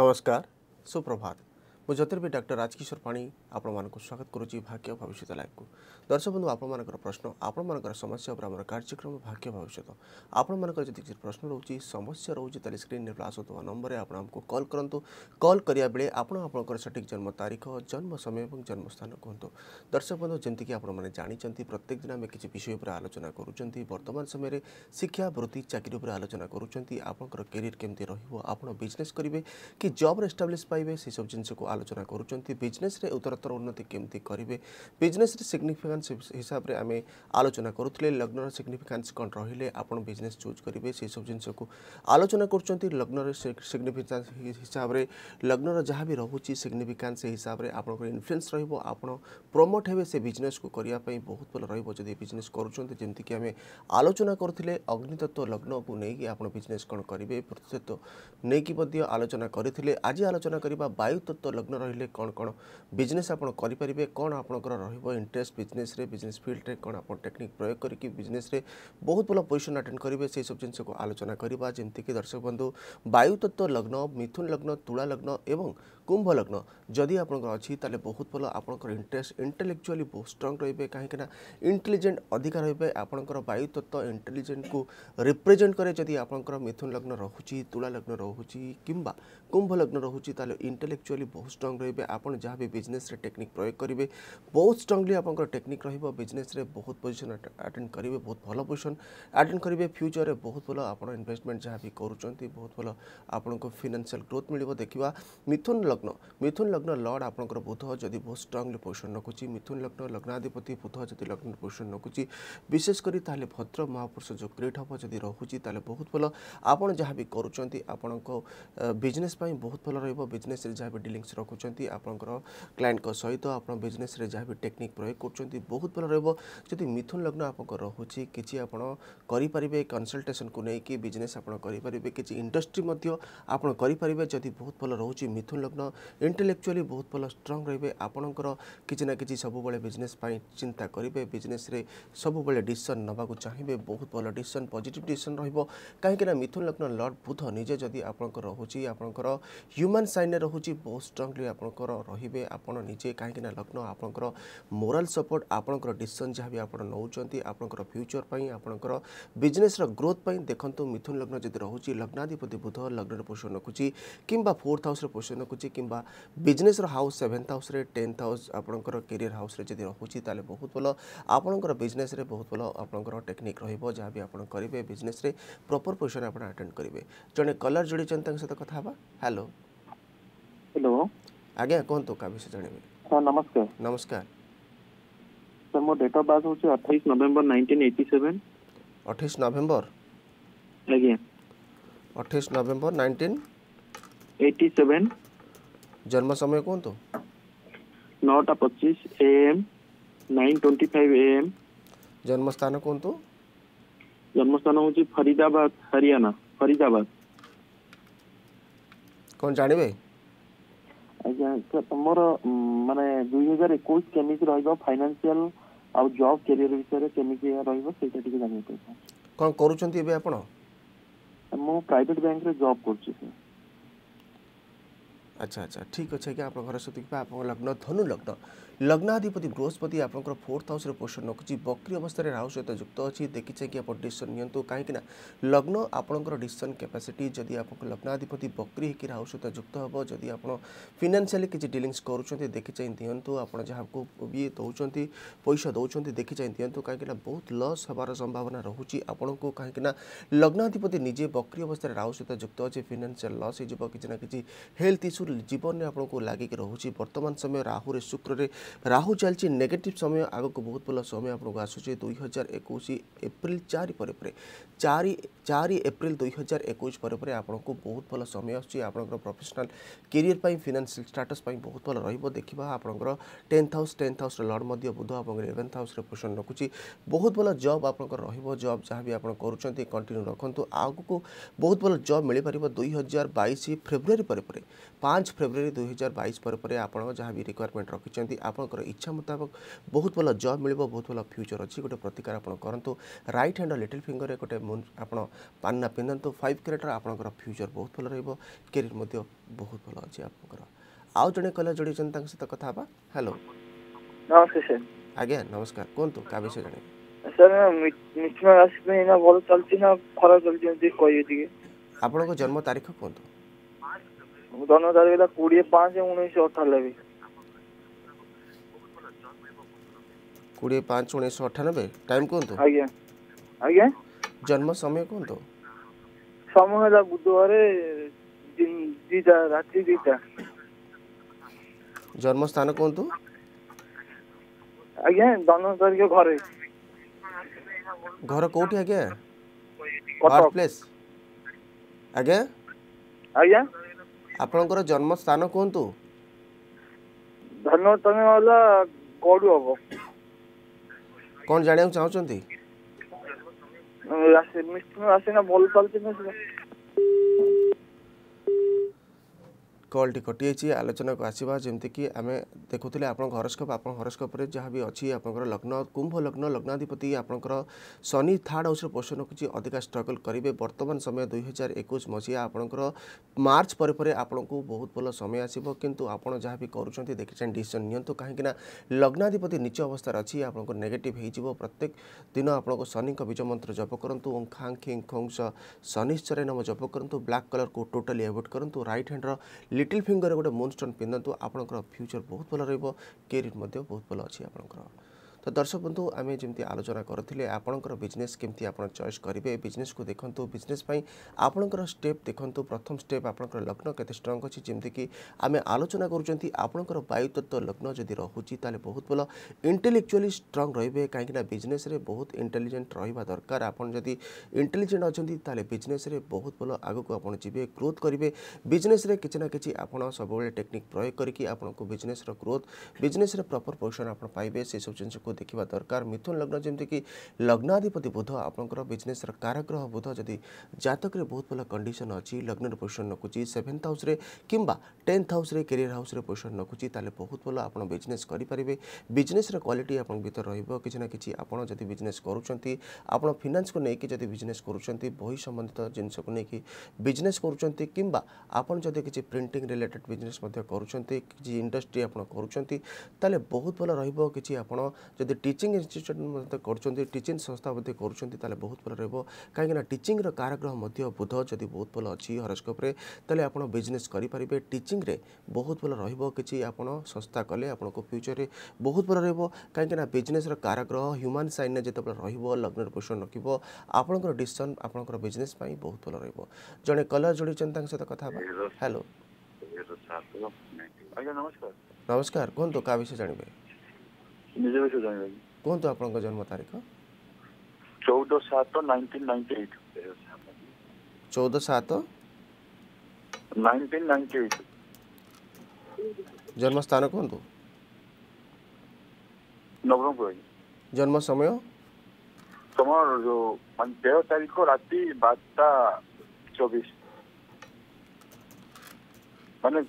नमस्कार सुप्रभात ମୁଁ ଜ୍ୟୋତିର୍ବି ଡକ୍ଟର ରାଜକିଶୋର ପାଣି ଆପଣମାନଙ୍କୁ ସ୍ୱାଗତ କରୁଛି ଭାଗ୍ୟ ଭବିଷ୍ୟତ ଲାଇଭ୍କୁ ଦର୍ଶକ ବନ୍ଧୁ ଆପଣମାନଙ୍କର ପ୍ରଶ୍ନ ଆପଣମାନଙ୍କର ସମସ୍ୟା ଉପରେ ଆମର କାର୍ଯ୍ୟକ୍ରମ ଭାଗ୍ୟ ଭବିଷ୍ୟତ ଆପଣମାନଙ୍କର ଯଦି କିଛି ପ୍ରଶ୍ନ ରହୁଛି ସମସ୍ୟା ରହୁଛି ତାହେଲେ ସ୍କ୍ରିନ୍ରେ ଆସୁଥିବା ନମ୍ବରରେ ଆପଣ ଆମକୁ କଲ୍ କରନ୍ତୁ କଲ୍ କରିବା ବେଳେ ଆପଣ ଆପଣଙ୍କର ସଠିକ୍ ଜନ୍ମ ତାରିଖ ଜନ୍ମ ସମୟ ଏବଂ ଜନ୍ମସ୍ଥାନ କୁହନ୍ତୁ ଦର୍ଶକ ବନ୍ଧୁ ଯେମିତିକି ଆପଣମାନେ ଜାଣିଛନ୍ତି ପ୍ରତ୍ୟେକ ଦିନ ଆମେ କିଛି ବିଷୟ ଉପରେ ଆଲୋଚନା କରୁଛନ୍ତି ବର୍ତ୍ତମାନ ସମୟରେ ଶିକ୍ଷା ବୃତ୍ତି ଚାକିରି ଉପରେ ଆଲୋଚନା କରୁଛନ୍ତି ଆପଣଙ୍କର କ୍ୟାରିୟର କେମିତି ରହିବ ଆପଣ ବିଜନେସ୍ କରିବେ କି ଜବ୍ର ଏଷ୍ଟାବ୍ଲିଶ୍ ପାଇବେ ସେସବୁ ଜିନିଷକୁ আলোচনা করুচন্তি বিজনেস রে উত্তরতর উন্নতি কিমতি করিবে বিজনেস সি সিগনিফিকেন্স हिसाब रे आमे आलोचना करुथले लग्न रे সিগনিফিকেন্স कोन रहिले आपन बिजनेस चूज करिवे से सब जिनिस को आलोचना करचोन्ती लग्न रे সিগনিফিকেন্স हिसाब रे लग्न रे जहा भी रहुची সিগনিফিকেন্স हिसाब रे आपन इन्फ्लुएंस रहिबो आपनो প্রমোট হেবে সে বিজনেস কো করিয়া পাই বহুত ফল রহিবো যদি বিজনেস করুচন্তি जेंति कि आमे आलोचना करथिले অগ্নি তত্ত্ব लग्न को ने कि आपनो बिजनेस कोन করিবে প্রতিসেত নেকি পদ্ধতি আলোচনা করি থিলে আজি আলোচনা করিবা বায়ু তত্ত্ব ସଂଲଗ୍ନ ରହିଲେ କ'ଣ କ'ଣ ବିଜନେସ୍ ଆପଣ କରିପାରିବେ କ'ଣ ଆପଣଙ୍କର ରହିବ ଇଣ୍ଟରେଷ୍ଟ ବିଜନେସ୍ରେ ବିଜନେସ୍ ଫିଲ୍ଡରେ କ'ଣ ଆପଣ ଟେକ୍ନିକ୍ ପ୍ରୟୋଗ କରିକି ବିଜନେସ୍ରେ ବହୁତ ଭଲ ପୋଜିସନ୍ ଆଟେଣ୍ଡ କରିବେ ସେହିସବୁ ଜିନିଷକୁ ଆଲୋଚନା କରିବା ଯେମିତିକି ଦର୍ଶକ ବନ୍ଧୁ ବାୟୁତତ୍ତ୍ୱ ଲଗ୍ନ ମିଥୁନ ଲଗ୍ନ ତୁଳା ଲଗ୍ନ ଏବଂ କୁମ୍ଭ ଲଗ୍ନ ଯଦି ଆପଣଙ୍କର ଅଛି ତାହେଲେ ବହୁତ ଭଲ ଆପଣଙ୍କର ଇଣ୍ଟରେଷ୍ଟ ଇଣ୍ଟେଲେକ୍ଚୁଆଲି ବହୁତ ଷ୍ଟ୍ରଙ୍ଗ ରହିବେ କାହିଁକିନା ଇଣ୍ଟେଲିଜେଣ୍ଟ ଅଧିକା ରହିବେ ଆପଣଙ୍କର ବାୟୁତତ୍ତ୍ୱ ଇଣ୍ଟେଲିଜେଣ୍ଟକୁ ରିପ୍ରେଜେଣ୍ଟ କରେ ଯଦି ଆପଣଙ୍କର ମିଥୁନ ଲଗ୍ନ ରହୁଛି ତୁଳା ଲଗ୍ନ ରହୁଛି କିମ୍ବା କୁମ୍ଭ ଲଗ୍ନ ରହୁଛି ତାହେଲେ ଇଣ୍ଟେଲେକ୍ଚୁଆଲି ବହୁତ स्ट्रंग रही है आपड़ जहाँ भी बिजनेस टेक्निक प्रयोग करेंगे बहुत स्ट्रंगली आपंकर टेक्निक रजनेस बहुत पोजिशन आटेड करेंगे बहुत भल पोजिशन आटेड करेंगे फ्यूचर में बहुत भल आप इनभेस्टमेंट जहाँ भी करुँच बहुत भल आपन को ग्रोथ मिले देखा मिथुन लग्न मिथुन लग्न लर्ड आप बुध जदि बहुत स्ट्रंगली पोजिशन रखुच्छी मिथुन लग्न लग्नाधिपति बुध जदि लग्न पोजिशन रखुच विशेषकर भद्र महापुरुष जो ग्रेट हम जब रोचे ताहले बहुत भल आप जहाँ भी करुँच आपण बिजनेस बहुत भल रजनेस जहाँ भी डिलिंगस रख ରଖୁଛନ୍ତି ଆପଣଙ୍କର କ୍ଲାଏଣ୍ଟଙ୍କ ସହିତ ଆପଣ ବିଜନେସ୍ରେ ଯାହା ବି ଟେକ୍ନିକ୍ ପ୍ରୟୋଗ କରୁଛନ୍ତି ବହୁତ ଭଲ ରହିବ ଯଦି ମିଥୁନ ଲଗ୍ନ ଆପଣଙ୍କର ରହୁଛି କିଛି ଆପଣ କରିପାରିବେ କନସଲଟେସନକୁ ନେଇକି ବିଜନେସ୍ ଆପଣ କରିପାରିବେ କିଛି ଇଣ୍ଡଷ୍ଟ୍ରି ମଧ୍ୟ ଆପଣ କରିପାରିବେ ଯଦି ବହୁତ ଭଲ ରହୁଛି ମିଥୁନ ଲଗ୍ନ ଇଣ୍ଟେଲେକ୍ଚୁଆଲି ବହୁତ ଭଲ ଷ୍ଟ୍ରଙ୍ଗ ରହିବେ ଆପଣଙ୍କର କିଛି ନା କିଛି ସବୁବେଳେ ବିଜନେସ୍ ପାଇଁ ଚିନ୍ତା କରିବେ ବିଜନେସ୍ରେ ସବୁବେଳେ ଡିସିସନ୍ ନେବାକୁ ଚାହିଁବେ ବହୁତ ଭଲ ଡିସିସନ୍ ପଜିଟିଭ୍ ଡିସିସନ୍ ରହିବ କାହିଁକିନା ମିଥୁନ ଲଗ୍ନ ଲର୍ଡ଼ ବୁଧ ନିଜେ ଯଦି ଆପଣଙ୍କର ରହୁଛି ଆପଣଙ୍କର ହ୍ୟୁମାନ୍ ସାଇନ୍ରେ ରହୁଛି ବହୁତ ଷ୍ଟ୍ରଙ୍ଗ আপনক রহিবে আপন নিচে কাহে না লগ্ন আপনক মোরাল সাপোর্ট আপনক ডিসিশন যা বি আপন নউচন্তি আপনক ফিউচার পাই আপনক বিজনেসর গ্রোথ পাই দেখন্ত মিথুন লগ্ন জেত রহুচি লগ্নധിപতি বুধ লগ্নর পজিশন কুচি কিম্বা 4th হাউসর পজিশন কুচি কিম্বা বিজনেসর হাউস 7th হাউসরে 10th হাউস আপনক ক্যারিয়ার হাউসরে জেত রহুচি তালে বহুত ভালো আপনক বিজনেসরে বহুত ভালো আপনক টেকনিক রহিবো যা বি আপন করিবে বিজনেসরে প্রপার পজিশন আপন অটেন্ড করিবে জনে কালার Judi চন্তক সত কথা হবা হ্যালো ହ୍ୟାଲୋ ଆଜ୍ଞା କୁହନ୍ତୁ କାହା ବିଷୟ ଜାଣିବେ ସାର୍ ନମସ୍କାର ନମସ୍କାର ସାର୍ ମୋ ଡେଟ୍ ଅଫ୍ ବାର୍ଥ ହେଉଛି ଅଠେଇଶ ନଭେମ୍ବର ନାଇନଟିନ୍ ଏଇଟି ସେଭେନ୍ ଅଠେଇଶ ନଭେମ୍ବର ଆଜ୍ଞା ଅଠେଇଶ ନଭେମ୍ବର ନାଇନଟିନ୍ ଏଇଟି ସେଭେନ୍ ଜନ୍ମ ସମୟ କୁହନ୍ତୁ ନଅଟା ପଚିଶ A M nine twenty five A M ଜନ୍ମସ୍ଥାନ କୁହନ୍ତୁ ଜନ୍ମସ୍ଥାନ ହେଉଛି ଫରିଦାବାଦ ହରିୟାଣା ଫରିଦାବାଦ କ'ଣ ଜାଣିବେ ଆଜ୍ଞା ସାର୍ ତମର ମାନେ ଦୁଇ ହଜାର ଏକୋଇଶ କେମିତି ରହିବ ଫାଇନାନ୍ସିଆଲ ଆଉ ଜବ୍ କ୍ୟାରିୟର ବିଷୟରେ କେମିତି ରହିବ ସେଇଟା ଟିକେ ଜାଣିବାକୁ କ'ଣ କରୁଛନ୍ତି ଏବେ ଆପଣ ମୁଁ ପ୍ରାଇଭେଟ୍ ବ୍ୟାଙ୍କରେ ଜବ୍ କରୁଛି ସାର୍ ଆଚ୍ଛା ଆଚ୍ଛା ଠିକ୍ ଅଛି ଆଜ୍ଞା ଆପଣଙ୍କର ସେତିକି ଆପଣଙ୍କ ଲଗ୍ନ ଧନୁ ଲଗ୍ନ ଲଗ୍ନାଧିପତି ବୃହସ୍ପତି ଆପଣଙ୍କର ଫୋର୍ଥ ହାଉସ୍ରେ ପୋଷଣ ରଖୁଛି ବକ୍ରି ଅବସ୍ଥାରେ ରାହୁ ସହିତ ଯୁକ୍ତ ଅଛି ଦେଖି ଚାହିଁକି ଆପଣ ଡିସିସନ୍ ନିଅନ୍ତୁ କାହିଁକିନା ଲଗ୍ନ ଆପଣଙ୍କର ଡିସିସନ୍ କ୍ୟାପାସିଟି ଯଦି ଆପଣଙ୍କ ଲଗ୍ନାଧିପତି ବକ୍ରି ହେଇକି ରାହୁ ସହିତ ଯୁକ୍ତ ହେବ ଯଦି ଆପଣ ଫିନାନ୍ସିଆଲି କିଛି ଡିଲିଙ୍ଗସ୍ କରୁଛନ୍ତି ଦେଖି ଚାହିଁ ଦିଅନ୍ତୁ ଆପଣ ଯାହାକୁ ବି ଦେଉଛନ୍ତି ପଇସା ଦେଉଛନ୍ତି ଦେଖି ଚାହିଁ ଦିଅନ୍ତୁ କାହିଁକିନା ବହୁତ ଲସ୍ ହେବାର ସମ୍ଭାବନା ରହୁଛି ଆପଣଙ୍କୁ କାହିଁକିନା ଲଗ୍ନାଧିପତି ନିଜେ ବକ୍ରି ଅବସ୍ଥାରେ ରାହୁ ସହିତ ଯୁକ୍ତ ଅଛି ଫିନାନ୍ସିଆଲ ଲସ୍ ହେଇଯିବ କିଛି ନା କିଛି ହେଲ୍ଥ ଇସ୍ୟୁ ଜୀବନରେ ଆପଣଙ୍କୁ ଲାଗିକି ରହୁଛି ବର୍ତ୍ତମାନ ସମୟ ରାହୁରେ ଶୁକ୍ରରେ ରାହୁ ଚାଲିଛି ନେଗେଟିଭ ସମୟ ଆଗକୁ ବହୁତ ଭଲ ସମୟ ଆପଣଙ୍କୁ ଆସୁଛି ଦୁଇ ହଜାର ଏକୋଇଶ ଏପ୍ରିଲ ଚାରି ପରେ ପରେ ଚାରି ଚାରି ଏପ୍ରିଲ ଦୁଇ ହଜାର ଏକୋଇଶ ପରେ ପରେ ଆପଣଙ୍କୁ ବହୁତ ଭଲ ସମୟ ଆସୁଛି ଆପଣଙ୍କର ପ୍ରଫେସନାଲ୍ କେରିୟର ପାଇଁ ଫିନାନ୍ସିଆଲ ଷ୍ଟାଟସ୍ ପାଇଁ ବହୁତ ଭଲ ରହିବ ଦେଖିବା ଆପଣଙ୍କର ଟେନ୍ଥ ହାଉସ୍ ଟେନ୍ଥ ହାଉସ୍ର ଲର୍ଡ଼ ମଧ୍ୟ ବୁଧ ଆପଣଙ୍କର ଇଲେଭେନ୍ଥ ହାଉସ୍ରେ ପୋଷଣ ରଖୁଛି ବହୁତ ଭଲ ଜବ୍ ଆପଣଙ୍କର ରହିବ ଜବ୍ ଯାହା ବି ଆପଣ କରୁଛନ୍ତି କଣ୍ଟିନ୍ୟୁ ରଖନ୍ତୁ ଆଗକୁ ବହୁତ ଭଲ ଜବ୍ ମିଳିପାରିବ ଦୁଇ ହଜାର ବାଇଶ ଫେବୃଆରୀ ପରେ ପରେ ପାଞ୍ଚ ଫେବୃଆରୀ ଦୁଇ ହଜାର ବାଇଶ ପରେ ପରେ ଆପଣ ଯାହା ବି ରିକ୍ୱାରମେଣ୍ଟ ରଖିଛନ୍ତି ଆପଣଙ୍କର ଇଚ୍ଛା ମୁତାବକ ବହୁତ ଭଲ ଜବ୍ ମିଳିବ ବହୁତ ଭଲ ଫ୍ୟୁଚର୍ ଅଛି ଗୋଟେ ପ୍ରତିକାର ଆପଣ କରନ୍ତୁ ରାଇଟ୍ ହ୍ୟାଣ୍ଡ ଲିଟିଲ୍ ଫିଙ୍ଗରରେ ଗୋଟେ ଆପଣ ପାନ୍ନା ପିନ୍ଧନ୍ତୁ ଫାଇଭ୍ କ୍ୟାରେଟ୍ର ଆପଣଙ୍କର ଫ୍ୟୁଚର୍ ବହୁତ ଭଲ ରହିବ କ୍ୟାରିୟର୍ ମଧ୍ୟ ବହୁତ ଭଲ ଅଛି ଆପଣଙ୍କର ଆଉ ଜଣେ କଲର୍ ଯୋଡ଼ିଛନ୍ତି ତାଙ୍କ ସହିତ କଥା ହେବା ହ୍ୟାଲୋ ନମସ୍କାର ସାର୍ ଆଜ୍ଞା ନମସ୍କାର କୁହନ୍ତୁ କାହା ବିଷୟ ଜାଣିବେ ସାର୍ ମିଥୁନ ରାଶି ପାଇଁ ଏଇନା ଭଲ ଚାଲିଛି ନା ଖରାପ ଚାଲିଛି ଯଦି କହିବେ ଟିକେ ଆପଣଙ୍କ ଜନ୍ମ ତାରିଖ କୁହନ୍ତୁ ଜନ୍ମ ତାରିଖ ହେଲା କୋଡ଼ିଏ ପାଞ୍ଚ ଉଣେଇଶହ ଅଠାନବେ କୋଡ଼ିଏ ପାଞ୍ଚ ଉଣେଇଶହ ଅଠାନବେ ଟାଇମ୍ କୁହନ୍ତୁ ଆଜ୍ଞା ଆଜ୍ଞା জন্ম সময় কোনটো সময় হলো বুধবারে দুইটা রাত্রি দুইটা জন্ম স্থান কোনটো আজ্ঞা জন্ম তারিখ ঘরে ঘর কোটি আজ্ঞা কটক প্লেস আজ্ঞা আজ্ঞা ଆପଣଙ୍କର ଜନ୍ମ ସ୍ଥାନ କୁହନ୍ତୁ ଧନ୍ୟବାଦ ତମେ ହେଲା ଗଡ଼ୁ ହବ କ'ଣ ଜାଣିବାକୁ ଚାହୁଁଛନ୍ତି আসে মিষ্টি আসে না বল পাল্টে କଲ୍ଟି କଟିଯାଇଛି ଆଲୋଚନାକୁ ଆସିବା ଯେମିତିକି ଆମେ ଦେଖୁଥିଲେ ଆପଣଙ୍କ ହରସ୍କୋପ୍ ଆପଣଙ୍କ ହରସ୍କୋପ୍ରେ ଯାହା ବି ଅଛି ଆପଣଙ୍କର ଲଗ୍ନ କୁମ୍ଭ ଲଗ୍ନ ଲଗ୍ନାଧିପତି ଆପଣଙ୍କର ଶନି ଥାର୍ଡ଼ ହାଉସ୍ରେ ପୋଷଣ ରଖୁଛି ଅଧିକା ଷ୍ଟ୍ରଗଲ୍ କରିବେ ବର୍ତ୍ତମାନ ସମୟ ଦୁଇ ହଜାର ଏକୋଇଶ ମସିହା ଆପଣଙ୍କର ମାର୍ଚ୍ଚ ପରେ ପରେ ଆପଣଙ୍କୁ ବହୁତ ଭଲ ସମୟ ଆସିବ କିନ୍ତୁ ଆପଣ ଯାହା ବି କରୁଛନ୍ତି ଦେଖିଛନ୍ତି ଡିସିସନ୍ ନିଅନ୍ତୁ କାହିଁକିନା ଲଗ୍ନାଧିପତି ନିଚ ଅବସ୍ଥାରେ ଅଛି ଆପଣଙ୍କ ନେଗେଟିଭ୍ ହେଇଯିବ ପ୍ରତ୍ୟେକ ଦିନ ଆପଣଙ୍କ ଶନିଙ୍କ ବୀଜ ମନ୍ତ୍ର ଜପ କରନ୍ତୁ ଓଁ ଖାଂ ଖିଂ ଖୋଂ ଶନିଶ୍ଚରେ ନାମ ଜପ କରନ୍ତୁ ବ୍ଲାକ୍ କଲର୍କୁ ଟୋଟାଲି ଆଭୋଏଡ଼୍ କରନ୍ତୁ ରାଇଟ୍ ହ୍ୟାଣ୍ଡର লিটিল ফিঙ্গରରେ ଗୋଟେ ମୁନ୍ ଷ୍ଟୋନ୍ ପିନ୍ଧନ୍ତୁ ଆପଣଙ୍କର ଫ୍ୟୁଚର୍ ବହୁତ ଭଲ ରହିବ କ୍ୟାରିୟର୍ ମଧ୍ୟ ବହୁତ ଭଲ ଅଛି ଆପଣଙ୍କର তো দর্শক বন্ধু আমি যেমি আলোচনা করলে আপনার বিজনেস কমিটি আপনার চয়েস করবে বিজনেস কু দেখুন বিজনেস আপনার স্টেপ দেখুন প্রথম স্টেপ আপনার লগ্ন কেতে স্ট্রং অছি যেমিকি আমি আলোচনা করছেন আপনার বায়ুতত্ত্ব লগ্ন যদি রয়েছে তাহলে বহুত ভালো ইন্টেলেকচুয়ালি স্ট্রং রহবে কিনা বিজনেসরে বহুত ইন্টেলিজেন্ট রহবা দরকার আপনার যদি ইন্টেলিজেন্ট অনেক তাহলে বিজনেসরে বহুত ভালো আগুক আপনার যাবে গ্রোথ করবে বিজনেসরে কিছু না কিছু আপনার সবুলে টেকনিক প্রয়োগ করি আপনার বিজনেসর গ্রোথ বিজনেসরে প্রপর পজিশন আপনার পাইবে সেসব জিনিসকে ଦେଖିବା ଦରକାର ମିଥୁନ ଲଗ୍ନ ଯେମିତିକି ଲଗ୍ନାଧିପତି ବୁଧ ଆପଣଙ୍କର ବିଜନେସ୍ର କାରଗ୍ରହ ବୁଧ ଯଦି ଜାତକରେ ବହୁତ ଭଲ କଣ୍ଡିସନ୍ ଅଛି ଲଗ୍ନର ପୋଜିସନ୍ ରଖୁଛି ସେଭେନ୍ଥ ହାଉସ୍ରେ କିମ୍ବା ଟେନ୍ଥ ହାଉସ୍ରେ କ୍ୟାରିୟର ହାଉସ୍ରେ ପୋଜିସନ୍ ରଖୁଛି ତାହେଲେ ବହୁତ ଭଲ ଆପଣ ବିଜନେସ୍ କରିପାରିବେ ବିଜନେସ୍ର କ୍ୱାଲିଟି ଆପଣଙ୍କ ଭିତରେ ରହିବ କିଛି ନା କିଛି ଆପଣ ଯଦି ବିଜନେସ୍ କରୁଛନ୍ତି ଆପଣ ଫିନାନ୍ସକୁ ନେଇକି ଯଦି ବିଜନେସ୍ କରୁଛନ୍ତି ବହି ସମ୍ବନ୍ଧିତ ଜିନିଷକୁ ନେଇକି ବିଜନେସ୍ କରୁଛନ୍ତି କିମ୍ବା ଆପଣ ଯଦି କିଛି ପ୍ରିଣ୍ଟିଂ ରିଲେଟେଡ୍ ବିଜନେସ୍ ମଧ୍ୟ କରୁଛନ୍ତି କିଛି ଇଣ୍ଡଷ୍ଟ୍ରି ଆପଣ କରୁଛନ୍ତି ତାହେଲେ ବହୁତ ଭଲ ରହିବ କିଛି ଆପଣ ଯଦି ଟିଚିଂ ଇନଷ୍ଟିଚ୍ୟୁଟ୍ ମଧ୍ୟ କରୁଛନ୍ତି ଟିଚିଂ ସଂସ୍ଥା ମଧ୍ୟ କରୁଛନ୍ତି ତାହେଲେ ବହୁତ ଭଲ ରହିବ କାହିଁକିନା ଟିଚିଂର କାରାଗ୍ରହ ମଧ୍ୟ ବୁଧ ଯଦି ବହୁତ ଭଲ ଅଛି ହରସ୍କୋପ୍ରେ ତାହେଲେ ଆପଣ ବିଜନେସ୍ କରିପାରିବେ ଟିଚିଂରେ ବହୁତ ଭଲ ରହିବ କିଛି ଆପଣ ସଂସ୍ଥା କଲେ ଆପଣଙ୍କ ଫ୍ୟୁଚର୍ରେ ବହୁତ ଭଲ ରହିବ କାହିଁକିନା ବିଜନେସ୍ର କାରାଗ୍ରହ ହ୍ୟୁମାନ୍ ସାଇନ୍ରେ ଯେତେବେଳେ ରହିବ ଲଗ୍ନର ପୋଷଣ ରଖିବ ଆପଣଙ୍କର ଡିସିସନ୍ ଆପଣଙ୍କର ବିଜନେସ୍ ପାଇଁ ବହୁତ ଭଲ ରହିବ ଜଣେ କଲର୍ ଯୋଡ଼ିଛନ୍ତି ତାଙ୍କ ସହିତ କଥା ହେବା ହ୍ୟାଲୋ ନମସ୍କାର କୁହନ୍ତୁ କାହା ବିଷୟ ଜାଣିବେ ନିଜବେଶ ଜଣେଇବେ କୁହନ୍ତୁ ଆପଣଙ୍କ ଜନ୍ମ ତାରିଖ ଚଉଦ ସାତ ନାଇନଟିନ୍ ନାଇଣ୍ଟି ଏଇଟ୍ ଚଉଦ ସାତ ନାଇନଟିନ୍ ନାଇଣ୍ଟି ଏଇଟ୍ ଜନ୍ମସ୍ଥାନ କୁହନ୍ତୁ ନବରଙ୍ଗପୁର ଜନ୍ମ ସମୟ ସମୟ ଯୋଉ ତେର ତାରିଖ ରାତି ବାରଟା ଚବିଶ ମାନେ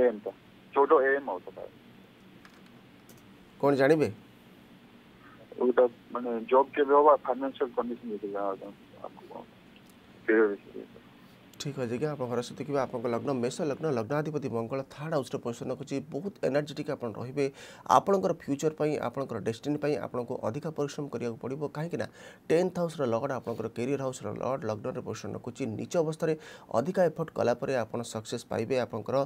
ଏଏମ୍ ଟା ଚଉଦ ଏଏମ୍ ଆଉ କ'ଣ ଜାଣିବେ ওটা মানে জব কে ব্যবহার ফাইন্যান্সিয়াল কন্ডিশন দেখে যাওয়া ठीक है जगह आप हरस्वती के आप लग्न मेष लग्न लग्नाधिपति मंगल थार्ड हाउस पोजिशन रखुच्छी बहुत एनर्जेटिक आप रे आपंकर फ्यूचर आपंकर डेस्टिनी आपको अधिक परिश्रम करा पड़ो कहीं टेन्थ हाउस लर्ड आप कैरियर हाउस लड लग्न पोजिशन रखुच्छी नीच अवस्था अधिक एफर्ट कलापर आप सक्सेस पाइबे आपंकर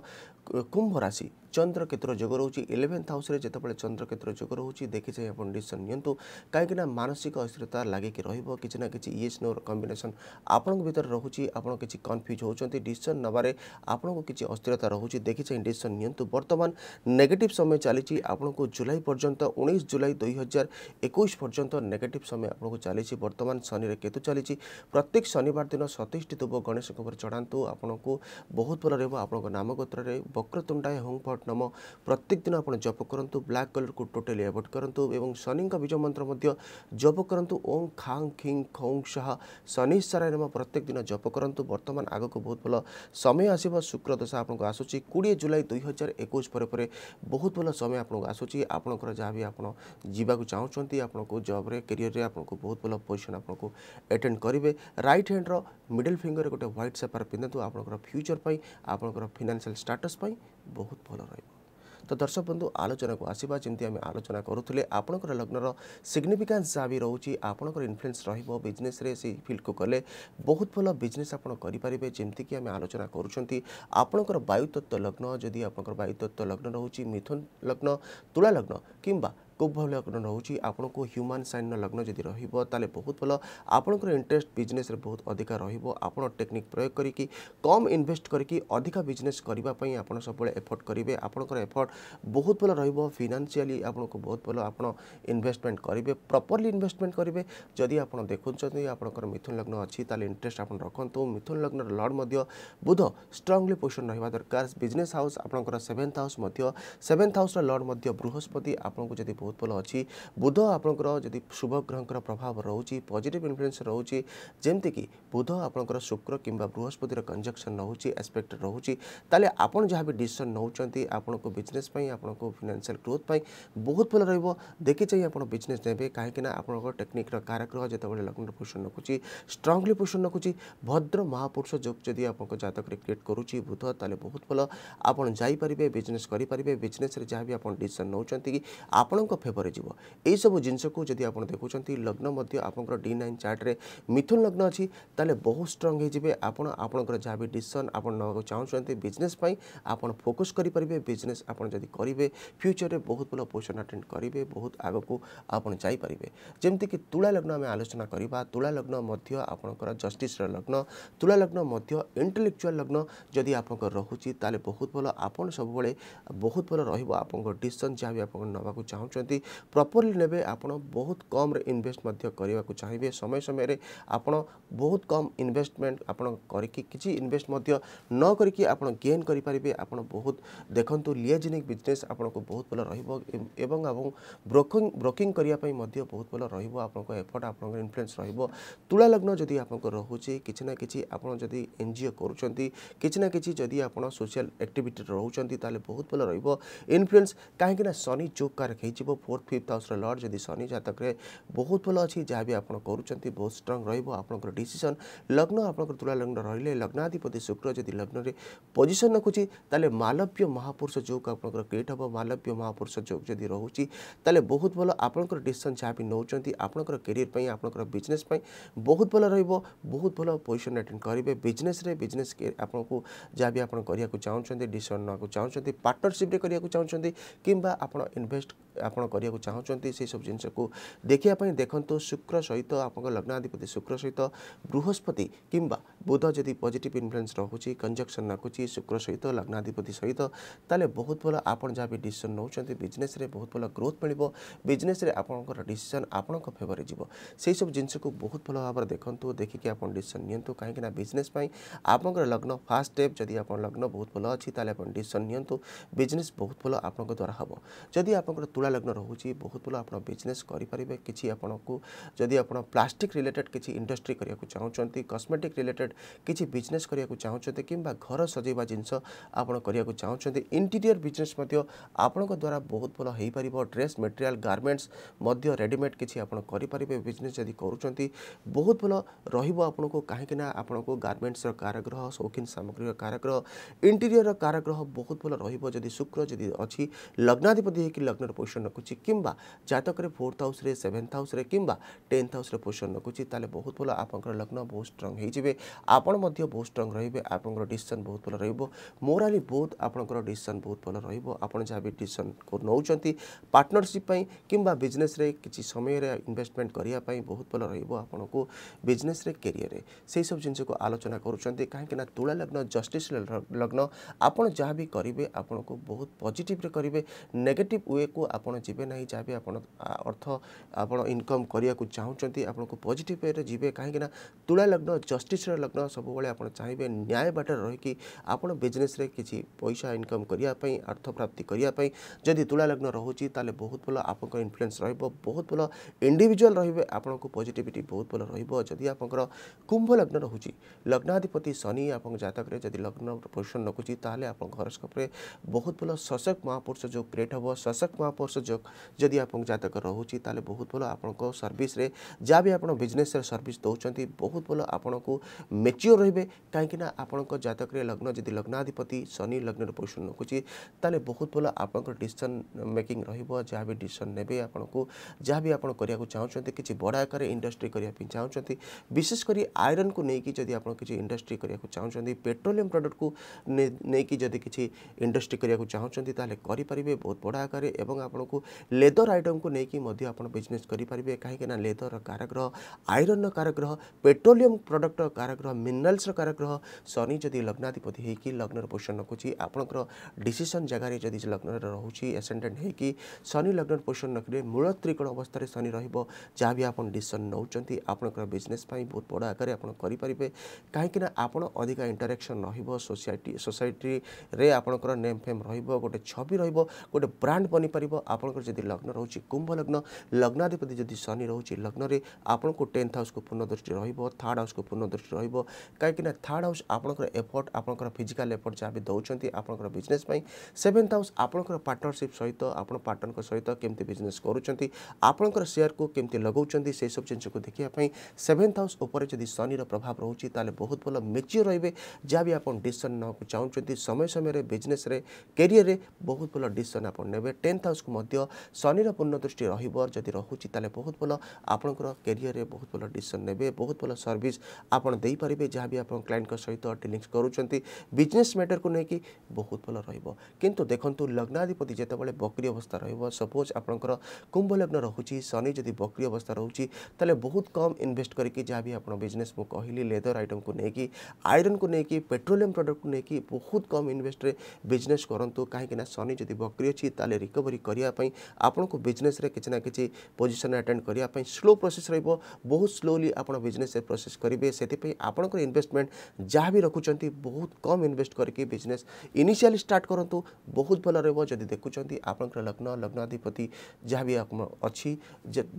कुंभ राशि चंद्र क्षेत्र जोग रोच इलेवेन्थ हाउस जितेबाला चंद्र क्षेत्र जोग रोच देखी चाहिए आप डिसीजन नि कहीं मानसिक अस्थिरता लगिकी रोकना कि ये नो कम्बेसन आपंतर भर रोचे आपड़ कन्फ्यूज फिज हुन्छ डिसन नबारे आपणको कि अस्थिरताउँछ देखि चाहिँ डिसिसन नियुक्त वर्तमान नेगेटिभ समय चाहिँ आपणको जुलै पर्ने उन्स जुल दुई हजार एकैस पर्यन्त नेगेटिभ समय आउनु चाहिँ शनि शनिर केतु चाहिँ प्रत्येक शनिबार दिन सतैस धुव गणेश चढाँदो आउँ बहुत भएर आपगोत्र वक्र तुण्डा हौङ फट नम प्रत्येक दिन आप गरु ब्लाक कलरको टोटाली एभइड गरु शनिज मन्त्र जप ओम खाङ खिङ खौ शा शनिसाराइ नम प्रत्येक दिन जप वर्तमान আপনক বহুত ভালো সময় আসিব শুক্র দশা আপোনক আসুছি 20 জুলাই 2021 পর পর বহুত ভালো সময় আপোনক আসুছি আপোনকর যা বি আপোন জিবা কো চাওচନ୍ତି আপোনক কো জব রে ক্যারিয়ার রে আপোনক কো বহুত ভালো পজিশন আপোনক এটেন্ড করিবে রাইট হ্যান্ডর মিডল ফিঙ্গার কোটে হোয়াইট সাপার পিনতু আপোনক ফিউচার পাই আপোনকর ফিনান্সিয়াল স্ট্যাটাস পাই বহুত ভালো রই তো দর্শক বন্ধু আলোচনাকে আসবা যেমন আমি আলোচনা করুলে আপনার লগ্নর সিগনিফিকান্স যা বি রয়েছে আপনার ইনফ্লুয়েন্স রহব বিজনেসরে সেই ফিল্ডকু গলে বহুত ভাল বিজনেস আপনার করে পারে যেমিকি আমি আলোচনা করছেন আপনার বায়ুতত্ত্ব লগ্ন যদি আপনার বায়ুতত্ত্ব লগ্ন রয়েছে মিথুন লগ্ন তুলা লগ্ন কিংবা খুব ভাল লগ্ন রয়েছে আপনার হ্যুমান সাইন লগ্ন যদি রহব তাহলে বহুত ভাল আপনার ইন্টরেস্ট বিজনেসে বহুত অধিকা রহব আপনার টেকনিক প্রয়োগ করি কম ইনভেস্ট করি অধিকা বিজনেস করা আপনার সবুলে এফর্ট করবে আপনার এফর্ট বহুত ভাল রহব ফিনান্সিয়ালি আপনার বহুত ভাল আপনার ইনভেস্টমেন্ট করবে প্রপরলি ইনভেস্টমেন্ট করবে যদি আপনার দেখুম আপনার মিথুন লগ্ন অছি তাহলে ইন্টরেস্ট আপনার রাখতু মিথুন লগ্নর লর্ড মধ্য বুধ স্ট্রংলি পোজিশন রহবা দরকার বিজনেস হাউস আপনার সেভেন্থ হাউস মধ্য সেভেন্থ হাউসর লর্ড মধ্য বৃহস্পতি আপনার যদি বহুত ବହୁତ ଭଲ ଅଛି ବୁଧ ଆପଣଙ୍କର ଯଦି ଶୁଭ ଗ୍ରହଙ୍କର ପ୍ରଭାବ ରହୁଛି ପଜିଟିଭ୍ ଇନଫ୍ଲୁଏନ୍ସ ରହୁଛି ଯେମିତିକି ବୁଧ ଆପଣଙ୍କର ଶୁକ୍ର କିମ୍ବା ବୃହସ୍ପତିର କଞ୍ଜକ୍ସନ୍ ରହୁଛି ଆସ୍ପେକ୍ଟ ରହୁଛି ତାହେଲେ ଆପଣ ଯାହା ବି ଡିସିସନ୍ ନେଉଛନ୍ତି ଆପଣଙ୍କୁ ବିଜନେସ୍ ପାଇଁ ଆପଣଙ୍କୁ ଫିନାନ୍ସିଆଲ୍ ଗ୍ରୋଥ୍ ପାଇଁ ବହୁତ ଭଲ ରହିବ ଦେଖି ଚାହିଁ ଆପଣ ବିଜନେସ୍ ନେବେ କାହିଁକିନା ଆପଣଙ୍କ ଟେକ୍ନିକ୍ର କାରାଗ୍ରହ ଯେତେବେଳେ ଲଗ୍ନର ପୋଜିସନ୍ ରଖୁଛି ଷ୍ଟ୍ରଙ୍ଗଲି ପୋଜିସନ୍ ରଖୁଛି ଭଦ୍ର ମହାପୁରୁଷ ଯୋଗ ଯଦି ଆପଣଙ୍କ ଜାତକରେ କ୍ରିଏଟ୍ କରୁଛି ବୁଧ ତାହେଲେ ବହୁତ ଭଲ ଆପଣ ଯାଇପାରିବେ ବିଜନେସ୍ କରିପାରିବେ ବିଜନେସ୍ରେ ଯାହା ବି ଆପଣ ଡିସିସନ୍ ନେଉଛନ୍ତି ଆପଣଙ୍କ ଫେଭରରେ ଯିବ ଏହିସବୁ ଜିନିଷକୁ ଯଦି ଆପଣ ଦେଖୁଛନ୍ତି ଲଗ୍ନ ମଧ୍ୟ ଆପଣଙ୍କର ଡି ନାଇନ୍ ଚାର୍ଟରେ ମିଥୁନ ଲଗ୍ନ ଅଛି ତାହେଲେ ବହୁତ ଷ୍ଟ୍ରଙ୍ଗ ହୋଇଯିବେ ଆପଣ ଆପଣଙ୍କର ଯାହା ବି ଡିସିସନ୍ ଆପଣ ନେବାକୁ ଚାହୁଁଛନ୍ତି ବିଜନେସ୍ ପାଇଁ ଆପଣ ଫୋକସ୍ କରିପାରିବେ ବିଜନେସ୍ ଆପଣ ଯଦି କରିବେ ଫ୍ୟୁଚରରେ ବହୁତ ଭଲ ପୋଜିସନ୍ ଆଟେଣ୍ଡ କରିବେ ବହୁତ ଆଗକୁ ଆପଣ ଯାଇପାରିବେ ଯେମିତିକି ତୁଳା ଲଗ୍ନ ଆମେ ଆଲୋଚନା କରିବା ତୁଳା ଲଗ୍ନ ମଧ୍ୟ ଆପଣଙ୍କର ଜଷ୍ଟିସ୍ର ଲଗ୍ନ ତୁଳା ଲଗ୍ନ ମଧ୍ୟ ଇଣ୍ଟେଲେକ୍ଚୁଆଲ୍ ଲଗ୍ନ ଯଦି ଆପଣଙ୍କର ରହୁଛି ତାହେଲେ ବହୁତ ଭଲ ଆପଣ ସବୁବେଳେ ବହୁତ ଭଲ ରହିବ ଆପଣଙ୍କ ଡିସିସନ୍ ଯାହା ବି ଆପଣ ନେବାକୁ ଚାହୁଁଛନ୍ତି ଯଦି ପ୍ରପର୍ଲି ନେବେ ଆପଣ ବହୁତ କମ୍ରେ ଇନଭେଷ୍ଟ ମଧ୍ୟ କରିବାକୁ ଚାହିଁବେ ସମୟ ସମୟରେ ଆପଣ ବହୁତ କମ୍ ଇନଭେଷ୍ଟମେଣ୍ଟ ଆପଣ କରିକି କିଛି ଇନଭେଷ୍ଟ ମଧ୍ୟ ନ କରିକି ଆପଣ ଗେନ୍ କରିପାରିବେ ଆପଣ ବହୁତ ଦେଖନ୍ତୁ ଲିଆଜିନିକ୍ ବିଜନେସ୍ ଆପଣଙ୍କୁ ବହୁତ ଭଲ ରହିବ ଏବଂ ଏବଂ ବ୍ରୋକିଂ ବ୍ରୋକିଂ କରିବା ପାଇଁ ମଧ୍ୟ ବହୁତ ଭଲ ରହିବ ଆପଣଙ୍କ ଏଫର୍ଟ ଆପଣଙ୍କ ଇନଫ୍ଲୁଏନ୍ସ ରହିବ ତୁଳା ଲଗ୍ନ ଯଦି ଆପଣଙ୍କ ରହୁଛି କିଛି ନା କିଛି ଆପଣ ଯଦି ଏନ୍ ଜି ଓ କରୁଛନ୍ତି କିଛି ନା କିଛି ଯଦି ଆପଣ ସୋସିଆଲ ଆକ୍ଟିଭିଟିରେ ରହୁଛନ୍ତି ତାହେଲେ ବହୁତ ଭଲ ରହିବ ଇନଫ୍ଲୁଏନ୍ସ କାହିଁକିନା ଶନି ଯୋଗକାରକ ହେଇଯିବ फोर्थ फिफ्थ हाउस लर्ड जदि शनि जातक बहुत भल अच्छी जहाँ भी आप कर बहुत स्ट्रंग रपर डिसीजन लग्न आप तुलाग्न रही रे लग्नाधिपति शुक्र जदि लग्न में पोजिशन रखुच्छी तेल मालव्य महापुरुष जो आप क्रिएट हम मालव्य महापुरुष जो जदि रोचे तेल बहुत भल आपंकर डिसीजन जहाँ भी नौ आपंकर कैरियर आपंकर बिजनेस बहुत भल रोत भल पोजिशन अटेड करेंगे बिजनेस बिजनेस आपको जहाँ भी आप चाहते डिसीजन ना चाहते पार्टनरसीप्रे करने चाहते किंवा आप इनभेस्ट आप को चाहे सब जसु देखाप शुक्र सहित शुक्र सहित बृहस्पति किम्बा বুধ যদি পজিটিভ ইনফ্লুয়েন্স রহুচি কনজকশন রাখুচি শুক্র সহিত লগ্নাধিপতি সহিত তাহলে বহুত ভাল আপনার যা বি ডিসিশন নেছেন বিজনেসরে বহুত ভাল গ্রোথ মিলব বিজনেসরে আপনার ডিসিশন আপনার ফেভরে যাব সেই সব জিনিসক বহুত ভাল ভাবে দেখুন দেখিকি আপনার ডিসিশন নিয়ন্তু কাহিঁকি না বিজনেস আপনার লগ্ন ফার্স্ট স্টেপ যদি আপনার লগ্ন বহুত ভাল অছি তাহলে আপনার ডিসিশন নিয়ন্তু বিজনেস বহুত ভাল আপনার দ্বারা হব যদি আপনার তুলা লগ্ন রহুচি বহুত ভাল আপনার বিজনেস করে পারে কিছু আপনার যদি আপনার প্লাষ্টিক রিলেটেড কিছু ইন্ডস্ট্রি করা চাহুমান কসমেটিক রিলেটেড କିଛି ବିଜନେସ୍ କରିବାକୁ ଚାହୁଁଛନ୍ତି କିମ୍ବା ଘର ସଜେଇବା ଜିନିଷ ଆପଣ କରିବାକୁ ଚାହୁଁଛନ୍ତି ଇଣ୍ଟିରିୟର ବିଜନେସ୍ ମଧ୍ୟ ଆପଣଙ୍କ ଦ୍ୱାରା ବହୁତ ଭଲ ହୋଇପାରିବ ଡ୍ରେସ୍ ମେଟେରିଆଲ୍ ଗାର୍ମେଣ୍ଟସ୍ ମଧ୍ୟ ରେଡ଼ିମେଡ୍ କିଛି ଆପଣ କରିପାରିବେ ବିଜନେସ୍ ଯଦି କରୁଛନ୍ତି ବହୁତ ଭଲ ରହିବ ଆପଣଙ୍କୁ କାହିଁକିନା ଆପଣଙ୍କୁ ଗାର୍ମେଣ୍ଟସ୍ର କାରାଗ୍ରହ ସୌଖିନ ସାମଗ୍ରୀର କାରାଗ୍ରହ ଇଣ୍ଟିରିୟରର କାରାଗ୍ରହ ବହୁତ ଭଲ ରହିବ ଯଦି ଶୁକ୍ର ଯଦି ଅଛି ଲଗ୍ନାଧିପତି ହୋଇକି ଲଗ୍ନର ପୋଜିସନ୍ ରଖୁଛି କିମ୍ବା ଜାତକରେ ଫୋର୍ଥ ହାଉସ୍ରେ ସେଭେନ୍ଥ ହାଉସ୍ରେ କିମ୍ବା ଟେନ୍ଥ ହାଉସ୍ରେ ପୋଜିସନ୍ ରଖୁଛି ତାହେଲେ ବହୁତ ଭଲ ଆପଣଙ୍କର ଲଗ୍ନ ବହୁତ ଷ୍ଟ୍ରଙ୍ଗ ହୋଇଯିବେ ଆପଣ ମଧ୍ୟ ବହୁତ ଷ୍ଟ୍ରଙ୍ଗ ରହିବେ ଆପଣଙ୍କର ଡିସିସନ୍ ବହୁତ ଭଲ ରହିବ ମୋରାଲି ବହୁତ ଆପଣଙ୍କର ଡିସିସନ୍ ବହୁତ ଭଲ ରହିବ ଆପଣ ଯାହା ବି ଡିସିସନ୍କୁ ନେଉଛନ୍ତି ପାର୍ଟନରସିପ୍ ପାଇଁ କିମ୍ବା ବିଜନେସ୍ରେ କିଛି ସମୟରେ ଇନଭେଷ୍ଟମେଣ୍ଟ କରିବା ପାଇଁ ବହୁତ ଭଲ ରହିବ ଆପଣଙ୍କୁ ବିଜନେସ୍ରେ କେରିୟରରେ ସେହିସବୁ ଜିନିଷକୁ ଆଲୋଚନା କରୁଛନ୍ତି କାହିଁକିନା ତୁଳା ଲଗ୍ନ ଜଷ୍ଟିସ୍ ଲଗ୍ନ ଆପଣ ଯାହା ବି କରିବେ ଆପଣଙ୍କୁ ବହୁତ ପଜିଟିଭ୍ରେ କରିବେ ନେଗେଟିଭ୍ ୱେକୁ ଆପଣ ଯିବେ ନାହିଁ ଯାହା ବି ଆପଣ ଅର୍ଥ ଆପଣ ଇନକମ୍ କରିବାକୁ ଚାହୁଁଛନ୍ତି ଆପଣଙ୍କୁ ପଜିଟିଭ୍ ୱେରେ ଯିବେ କାହିଁକିନା ତୁଳା ଲଗ୍ନ ଜଷ୍ଟିସ୍ର ସଂଲଗ୍ନ ସବୁବେଳେ ଆପଣ ଚାହିଁବେ ନ୍ୟାୟ ବାଟରେ ରହିକି ଆପଣ ବିଜନେସ୍ରେ କିଛି ପଇସା ଇନକମ୍ କରିବା ପାଇଁ ଅର୍ଥପ୍ରାପ୍ତି କରିବା ପାଇଁ ଯଦି ତୁଳା ଲଗ୍ନ ରହୁଛି ତାହେଲେ ବହୁତ ଭଲ ଆପଣଙ୍କର ଇନଫ୍ଲୁଏନ୍ସ ରହିବ ବହୁତ ଭଲ ଇଣ୍ଡିଭିଜୁଆଲ୍ ରହିବେ ଆପଣଙ୍କୁ ପଜିଟିଭିଟି ବହୁତ ଭଲ ରହିବ ଯଦି ଆପଣଙ୍କର କୁମ୍ଭ ଲଗ୍ନ ରହୁଛି ଲଗ୍ନାଧିପତି ଶନି ଆପଣଙ୍କ ଜାତକରେ ଯଦି ଲଗ୍ନ ପୋଜିସନ୍ ରଖୁଛି ତାହେଲେ ଆପଣଙ୍କ ହରସ୍କୋପ୍ରେ ବହୁତ ଭଲ ସଶକ୍ତ ମହାପୁରୁଷ ଯୋଗ କ୍ରିଏଟ୍ ହେବ ସଶକ୍ତ ମହାପୁରୁଷ ଯୋଗ ଯଦି ଆପଣଙ୍କ ଜାତକ ରହୁଛି ତାହେଲେ ବହୁତ ଭଲ ଆପଣଙ୍କ ସର୍ଭିସ୍ରେ ଯାହା ବି ଆପଣ ବିଜନେସ୍ରେ ସର୍ଭିସ୍ ଦେଉଛନ୍ତି ବହୁତ ଭଲ ଆପଣଙ୍କୁ ମେଚ୍ୟୋର୍ ରହିବେ କାହିଁକିନା ଆପଣଙ୍କ ଜାତକରେ ଲଗ୍ନ ଯଦି ଲଗ୍ନାଧିପତି ଶନି ଲଗ୍ନରେ ପୋଜିସନ୍ ରଖୁଛି ତାହେଲେ ବହୁତ ଭଲ ଆପଣଙ୍କର ଡିସିସନ୍ ମେକିଂ ରହିବ ଯାହା ବି ଡିସିସନ୍ ନେବେ ଆପଣଙ୍କୁ ଯାହା ବି ଆପଣ କରିବାକୁ ଚାହୁଁଛନ୍ତି କିଛି ବଡ଼ ଆକାରରେ ଇଣ୍ଡଷ୍ଟ୍ରି କରିବା ପାଇଁ ଚାହୁଁଛନ୍ତି ବିଶେଷ କରି ଆଇରନ୍କୁ ନେଇକି ଯଦି ଆପଣ କିଛି ଇଣ୍ଡଷ୍ଟ୍ରି କରିବାକୁ ଚାହୁଁଛନ୍ତି ପେଟ୍ରୋଲିୟମ୍ ପ୍ରଡ଼କ୍ଟକୁ ନେଇକି ଯଦି କିଛି ଇଣ୍ଡଷ୍ଟ୍ରି କରିବାକୁ ଚାହୁଁଛନ୍ତି ତାହେଲେ କରିପାରିବେ ବହୁତ ବଡ଼ ଆକାରରେ ଏବଂ ଆପଣଙ୍କୁ ଲେଦର୍ ଆଇଟମ୍କୁ ନେଇକି ମଧ୍ୟ ଆପଣ ବିଜନେସ୍ କରିପାରିବେ କାହିଁକିନା ଲେଦର୍ର କାରାଗ୍ରହ ଆଇରନ୍ର କାରାଗ୍ରହ ପେଟ୍ରୋଲିୟମ୍ ପ୍ରଡ଼କ୍ଟର କାରାଗ୍ରହ ଆପଣଙ୍କର ମିନେରାଲ୍ସର କାରକ ଗ୍ରହ ଶନି ଯଦି ଲଗ୍ନାଧିପତି ହୋଇକି ଲଗ୍ନର ପୋଷଣ ରଖୁଛି ଆପଣଙ୍କର ଡିସିସନ୍ ଜାଗାରେ ଯଦି ଲଗ୍ନରେ ରହୁଛି ଏସେଣ୍ଡେଣ୍ଟ ହୋଇକି ଶନି ଲଗ୍ନର ପୋଷଣ ରଖିଲେ ମୂଳ ତ୍ରିକୋଣ ଅବସ୍ଥାରେ ଶନି ରହିବ ଯାହା ବି ଆପଣ ଡିସିସନ୍ ନେଉଛନ୍ତି ଆପଣଙ୍କର ବିଜନେସ୍ ପାଇଁ ବହୁତ ବଡ଼ ଆକାରରେ ଆପଣ କରିପାରିବେ କାହିଁକିନା ଆପଣ ଅଧିକା ଇଣ୍ଟରାକ୍ସନ୍ ରହିବ ସୋସାଇଟି ସୋସାଇଟିରେ ଆପଣଙ୍କର ନେମ୍ ଫେମ୍ ରହିବ ଗୋଟେ ଛବି ରହିବ ଗୋଟେ ବ୍ରାଣ୍ଡ ବନିପାରିବ ଆପଣଙ୍କର ଯଦି ଲଗ୍ନ ରହୁଛି କୁମ୍ଭ ଲଗ୍ନ ଲଗ୍ନାଧିପତି ଯଦି ଶନି ରହୁଛି ଲଗ୍ନରେ ଆପଣଙ୍କୁ ଟେନ୍ଥ ହାଉସ୍କୁ ପୂର୍ଣ୍ଣ ଦୃଷ୍ଟି ରହିବ ଥାର୍ଡ଼ ହାଉସ୍କୁ ପୂର୍ଣ୍ଣ ଦୃଷ୍ଟି ରହିବ ରହିବ କାହିଁକିନା ଥାର୍ଡ଼ ହାଉସ୍ ଆପଣଙ୍କର ଏଫର୍ଟ ଆପଣଙ୍କର ଫିଜିକାଲ୍ ଏଫର୍ଟ ଯାହା ବି ଦେଉଛନ୍ତି ଆପଣଙ୍କର ବିଜନେସ୍ ପାଇଁ ସେଭେନ୍ଥ ହାଉସ୍ ଆପଣଙ୍କର ପାର୍ଟନରସିପ୍ ସହିତ ଆପଣ ପାର୍ଟନରଙ୍କ ସହିତ କେମିତି ବିଜନେସ୍ କରୁଛନ୍ତି ଆପଣଙ୍କର ସେୟାରକୁ କେମିତି ଲଗାଉଛନ୍ତି ସେସବୁ ଜିନିଷକୁ ଦେଖିବା ପାଇଁ ସେଭେନ୍ଥ ହାଉସ୍ ଉପରେ ଯଦି ଶନିର ପ୍ରଭାବ ରହୁଛି ତାହେଲେ ବହୁତ ଭଲ ମେଚ୍ୟୁର ରହିବେ ଯାହା ବି ଆପଣ ଡିସିସନ୍ ନେବାକୁ ଚାହୁଁଛନ୍ତି ସମୟ ସମୟରେ ବିଜନେସ୍ରେ କ୍ୟାରିୟରରେ ବହୁତ ଭଲ ଡିସିସନ୍ ଆପଣ ନେବେ ଟେନ୍ଥ ହାଉସ୍କୁ ମଧ୍ୟ ଶନିର ପୂର୍ଣ୍ଣ ଦୃଷ୍ଟି ରହିବ ଯଦି ରହୁଛି ତାହେଲେ ବହୁତ ଭଲ ଆପଣଙ୍କର କ୍ୟାରିୟରରେ ବହୁତ ଭଲ ଡିସିସନ୍ ନେବେ ବହୁତ ଭଲ ସର୍ଭିସ୍ ଆପଣ ଦେଇପାରିବେ करेंगे जहाँ भी आप क्लाइंट सहित डिलिंगस करजनेस मैटर को लेकिन बहुत भल रु देखु लग्नाधिपति जो बकरी अवस्था रपोज आपंकर कुंभ लग्न रोचे शनि जदि बकरी अवस्था रोचे तेल बहुत कम इनभेस्ट करके जहाँ भी आपजनेस मुझे कहली लेदर आइटम को लेकिन आईरन को लेकिन पेट्रोलियम प्रडक्ट को लेकिन बहुत कम इनभेस्ट्रे बिजनेस करूँ कहीं शनि जब बकरी अच्छी तेल रिकवरी करवाई आपंक बिजनेस किसी ना कि पोजिशन आटेड करने स्लो प्रोसेस रोह स्लोली आप बिजनेस प्रोसेस करेंगे से आप ଆପଣଙ୍କର ଇନଭେଷ୍ଟମେଣ୍ଟ ଯାହା ବି ରଖୁଛନ୍ତି ବହୁତ କମ୍ ଇନଭେଷ୍ଟ କରିକି ବିଜନେସ୍ ଇନିସିଆଲି ଷ୍ଟାର୍ଟ କରନ୍ତୁ ବହୁତ ଭଲ ରହିବ ଯଦି ଦେଖୁଛନ୍ତି ଆପଣଙ୍କର ଲଗ୍ନ ଲଗ୍ନାଧିପତି ଯାହା ବି ଆପଣ ଅଛି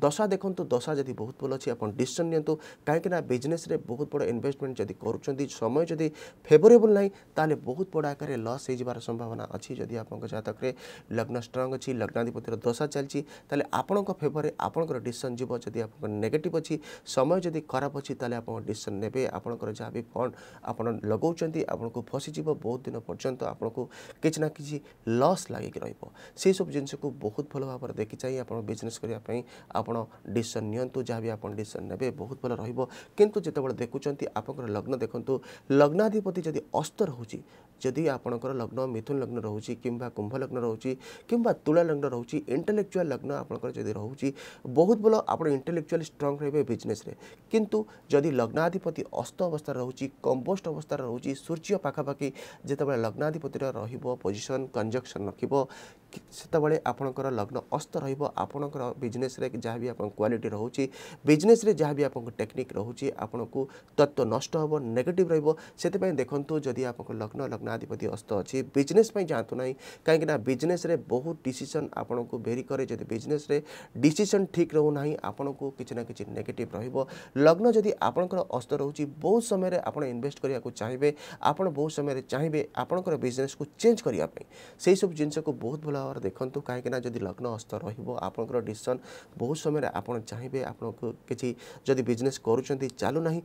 ଦଶା ଦେଖନ୍ତୁ ଦଶା ଯଦି ବହୁତ ଭଲ ଅଛି ଆପଣ ଡିସିସନ୍ ନିଅନ୍ତୁ କାହିଁକିନା ବିଜନେସ୍ରେ ବହୁତ ବଡ଼ ଇନଭେଷ୍ଟମେଣ୍ଟ ଯଦି କରୁଛନ୍ତି ସମୟ ଯଦି ଫେଭରେବଲ୍ ନାହିଁ ତାହେଲେ ବହୁତ ବଡ଼ ଆକାରରେ ଲସ୍ ହୋଇଯିବାର ସମ୍ଭାବନା ଅଛି ଯଦି ଆପଣଙ୍କ ଜାତକରେ ଲଗ୍ନ ଷ୍ଟ୍ରଙ୍ଗ ଅଛି ଲଗ୍ନାଧିପତିର ଦଶା ଚାଲିଛି ତାହେଲେ ଆପଣଙ୍କ ଫେଭରରେ ଆପଣଙ୍କର ଡିସିସନ୍ ଯିବ ଯଦି ଆପଣଙ୍କ ନେଗେଟିଭ୍ ଅଛି ସମୟ ଯଦି ଖରାପ ଅଛି ତାହେଲେ ଆପଣ ଡିସିସନ୍ ନେବେ ଆପଣ ଆପଣଙ୍କର ଯାହା ବି ଫଣ୍ଡ ଆପଣ ଲଗାଉଛନ୍ତି ଆପଣଙ୍କୁ ଫସିଯିବ ବହୁତ ଦିନ ପର୍ଯ୍ୟନ୍ତ ଆପଣଙ୍କୁ କିଛି ନା କିଛି ଲସ୍ ଲାଗିକି ରହିବ ସେହିସବୁ ଜିନିଷକୁ ବହୁତ ଭଲ ଭାବରେ ଦେଖି ଚାହିଁ ଆପଣ ବିଜନେସ୍ କରିବା ପାଇଁ ଆପଣ ଡିସିସନ୍ ନିଅନ୍ତୁ ଯାହା ବି ଆପଣ ଡିସିସନ୍ ନେବେ ବହୁତ ଭଲ ରହିବ କିନ୍ତୁ ଯେତେବେଳେ ଦେଖୁଛନ୍ତି ଆପଣଙ୍କର ଲଗ୍ନ ଦେଖନ୍ତୁ ଲଗ୍ନାଧିପତି ଯଦି ଅସ୍ତ ରହୁଛି ଯଦି ଆପଣଙ୍କର ଲଗ୍ନ ମିଥୁନ ଲଗ୍ନ ରହୁଛି କିମ୍ବା କୁମ୍ଭ ଲଗ୍ନ ରହୁଛି କିମ୍ବା ତୁଳା ଲଗ୍ନ ରହୁଛି ଇଣ୍ଟେଲେକ୍ଚୁଆଲ୍ ଲଗ୍ନ ଆପଣଙ୍କର ଯଦି ରହୁଛି ବହୁତ ଭଲ ଆପଣ ଇଣ୍ଟେଲେକ୍ଚୁଆଲି ଷ୍ଟ୍ରଙ୍ଗ୍ ରହିବେ ବିଜନେସ୍ରେ କିନ୍ତୁ ଯଦି ଲଗ୍ନାଧିପତି ଅସ୍ତ ଅବସ୍ଥାରେ ରହୁଛି କମ୍ପୋଷ୍ଟ ଅବସ୍ଥାରେ ରହୁଛି ସୂର୍ଯ୍ୟ ପାଖାପାଖି ଯେତେବେଳେ ଲଗ୍ନାଧିପତିର ରହିବ ପୋଜିସନ୍ କଞ୍ଜକ୍ସନ୍ ରଖିବ ସେତେବେଳେ ଆପଣଙ୍କର ଲଗ୍ନ ଅସ୍ତ ରହିବ ଆପଣଙ୍କର ବିଜନେସ୍ରେ ଯାହା ବି ଆପଣଙ୍କ କ୍ୱାଲିଟି ରହୁଛି ବିଜନେସ୍ରେ ଯାହା ବି ଆପଣଙ୍କ ଟେକ୍ନିକ୍ ରହୁଛି ଆପଣଙ୍କୁ ତତ୍ତ୍ୱ ନଷ୍ଟ ହେବ ନେଗେଟିଭ୍ ରହିବ ସେଥିପାଇଁ ଦେଖନ୍ତୁ ଯଦି ଆପଣଙ୍କ ଲଗ୍ନ ଲଗ୍ନାଧିପତି ଅସ୍ତ ଅଛି ବିଜନେସ୍ ପାଇଁ ଯାଆନ୍ତୁ ନାହିଁ କାହିଁକିନା ବିଜନେସ୍ରେ ବହୁତ ଡିସିସନ୍ ଆପଣଙ୍କୁ ଭେରି କରେ ଯଦି ବିଜନେସ୍ରେ ଡିସିସନ୍ ଠିକ୍ ରହୁନାହିଁ ଆପଣଙ୍କୁ କିଛି ନା କିଛି ନେଗେଟିଭ୍ ରହିବ ଲଗ୍ନ ଯଦି ଆପଣଙ୍କର ଅସ୍ତ ରହୁଛି ବହୁତ ସମୟରେ ଆପଣ ଇନଭେଷ୍ଟ କରିବାକୁ ଚାହିଁବେ ଆପଣ ବହୁତ ସମୟରେ ଚାହିଁବେ ଆପଣଙ୍କର ବିଜନେସ୍କୁ ଚେଞ୍ଜ କରିବା ପାଇଁ ସେହିସବୁ ଜିନିଷକୁ ବହୁତ ଭଲ କଲର୍ ଦେଖନ୍ତୁ କାହିଁକିନା ଯଦି ଲଗ୍ନ ହସ୍ତ ରହିବ ଆପଣଙ୍କର ଡିସିସନ୍ ବହୁତ ସମୟରେ ଆପଣ ଚାହିଁବେ ଆପଣଙ୍କୁ କିଛି ଯଦି ବିଜନେସ୍ କରୁଛନ୍ତି ଚାଲୁନାହିଁ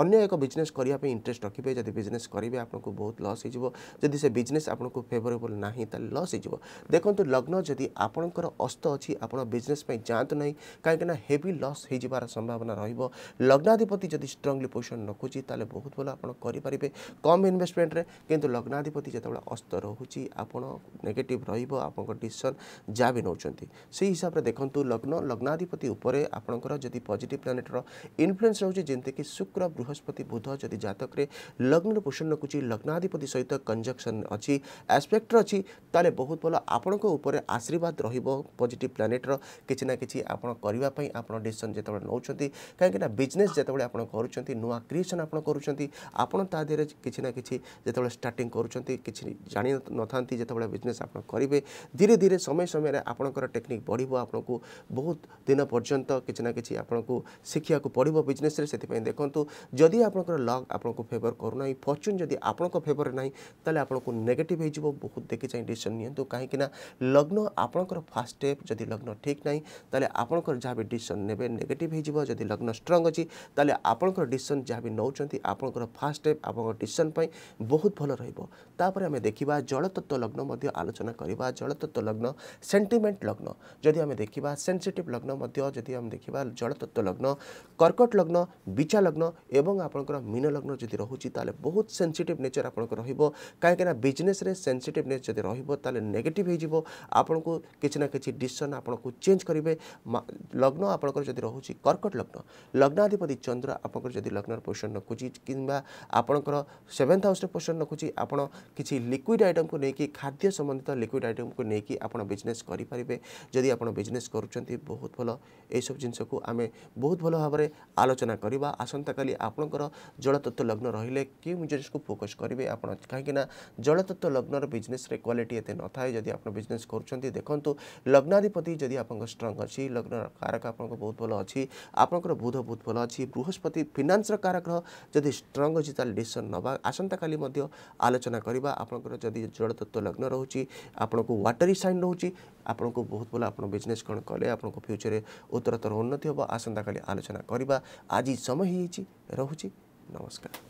अन्य एक बिजनेस करने इंटरेस्ट रखिए जब बिजनेस करेंगे आपको बहुत लस होदी से बिजनेस आपको फेवरेबल ना लस हो देखो लग्न जदि आपणकर अस्त अच्छी आप बिजनेस जातु ना कहीं हेवी लस हो संभावना रग्नाधिपति जब स्ट्रंगली पोजिशन रखुच्छी तेल बहुत भल आपरे कम इनभेस्टमेंटे कि लग्नाधिपति जो अस्त रोचे आपड़ रिशन रोक जहाँ भी नौ हिसाब से देखूँ लग्न लग्नाधिपति उपर आपंकर जब पजिट प्लानेट्र इनफ्लुएंस रोचे जेमती शुक्र बृह ବୃହସ୍ପତି ବୁଧ ଯଦି ଜାତକରେ ଲଗ୍ନର ପୋଷଣ ରଖୁଛି ଲଗ୍ନାଧିପତି ସହିତ କଞ୍ଜକ୍ସନ୍ ଅଛି ଆସ୍ପେକ୍ଟର ଅଛି ତାହେଲେ ବହୁତ ଭଲ ଆପଣଙ୍କ ଉପରେ ଆଶୀର୍ବାଦ ରହିବ ପଜିଟିଭ୍ ପ୍ଲାନେଟ୍ର କିଛି ନା କିଛି ଆପଣ କରିବା ପାଇଁ ଆପଣ ଡିସିସନ୍ ଯେତେବେଳେ ନେଉଛନ୍ତି କାହିଁକିନା ବିଜନେସ୍ ଯେତେବେଳେ ଆପଣ କରୁଛନ୍ତି ନୂଆ କ୍ରିଏସନ୍ ଆପଣ କରୁଛନ୍ତି ଆପଣ ତା ଦେହରେ କିଛି ନା କିଛି ଯେତେବେଳେ ଷ୍ଟାର୍ଟିଂ କରୁଛନ୍ତି କିଛି ଜାଣି ନଥାନ୍ତି ଯେତେବେଳେ ବିଜନେସ୍ ଆପଣ କରିବେ ଧୀରେ ଧୀରେ ସମୟ ସମୟରେ ଆପଣଙ୍କର ଟେକ୍ନିକ୍ ବଢ଼ିବ ଆପଣଙ୍କୁ ବହୁତ ଦିନ ପର୍ଯ୍ୟନ୍ତ କିଛି ନା କିଛି ଆପଣଙ୍କୁ ଶିଖିବାକୁ ପଡ଼ିବ ବିଜନେସ୍ରେ ସେଥିପାଇଁ ଦେଖନ୍ତୁ যদি আপনার লক আপনার ফেভর করু না ফর্চুন যদি আপনার ফেভরে না তাহলে আপনার নেগেটিভ হয়ে যাব বহুত দেখি চাই ডিসিশন নিহতু কাহিঁকি না লগ্ন আপনার ফার্স্ট স্টেপ যদি লগ্ন ঠিক না তাহলে আপনার যা বি ডিসিশন নেবে নেগেটিভ হয়ে যাব যদি লগ্ন স্ট্রং অছি তাহলে আপনার ডিসিশন যা বি নৌঁচ আপনার ফার্স্ট স্টেপ আপনার ডিসিশন পাই বহুত ভাল রহব তাপরে আমি দেখিবা জলতত্ত্ব লগ্ন মধ্যে আলোচনা করা জলতত্ত্ব লগ্ন সেন্টিমেন্ট লগ্ন যদি আমি দেখিবা সেনসিটিভ লগ্ন মধ্যে যদি আমি দেখিবা জলতত্ত্ব লগ্ন কর্কট লগ্ন বিচা লগ্ন এবং আপনার মীন লগ্ন যদি রয়েছে তাহলে বহু সেনসিটিভ নেচর আপনার রহব না বিজনেসে সেনসিটিভ নেচর যদি রহব তাহলে নেগেটিভ হয়ে যাব আপনার কিছু না কিছু ডিসিশন আপনার চেঞ্জ করবে লগ্ন আপনার যদি রয়েছে কর্কট লগ্ন লগ্নাধিপতি চন্দ্র আপনার যদি লগ্নর পোষণ রাখুছি কিংবা আপনার সেভেন্থ হাউসে পোষণ রাখুছি আপনার কিছু লিকুইড আইটমকে নিয়ে খাদ্য সম্বন্ধিত লিকুইড আইটমকে নিয়ে আপনার বিজনেস করে যদি আপনার বিজনেস করছেন বহুত ভালো এইসব জিনিসকে আমি বহুত ভাল ভাবে আলোচনা করা আসন্তকালি আপনকৰ জল তত্ত্ব লগ্ন ৰহিলে কি মুজিৰিসক ফোকাস কৰিবে আপোনাক কাইকিনা জল তত্ত্ব লগ্নৰ বিজনেছৰে কোৱালিটি এতে নথাহে যদি আপোনৰ বিজনেছ কৰচন্তি দেখন্ত লগ্নাধিপতি যদি আপোনক ষ্ট্ৰং আছে লগ্নৰ कारक আপোনক বহুত ভাল আছে আপোনকৰ বুধভূত ফল আছে বৃহস্পতি ফাইনান্সৰ कारकহ যদি ষ্ট্ৰং আছে তলে লেচন নবা আসন্তকালি মধ্য আলোচনা কৰিবা আপোনকৰ যদি জল তত্ত্ব লগ্ন ৰহুচি আপোনক ওয়াটৰী সাইন ৰহুচি আপোনক বহুত ভাল আপোনৰ বিজনেছ কোন কৰলে আপোনক ফিউচাৰত উত্তৰতর উন্নতি হবা আসন্তকালি আলোচনা কৰিবা আজি সময় হেইচি ରହୁଛି ନମସ୍କାର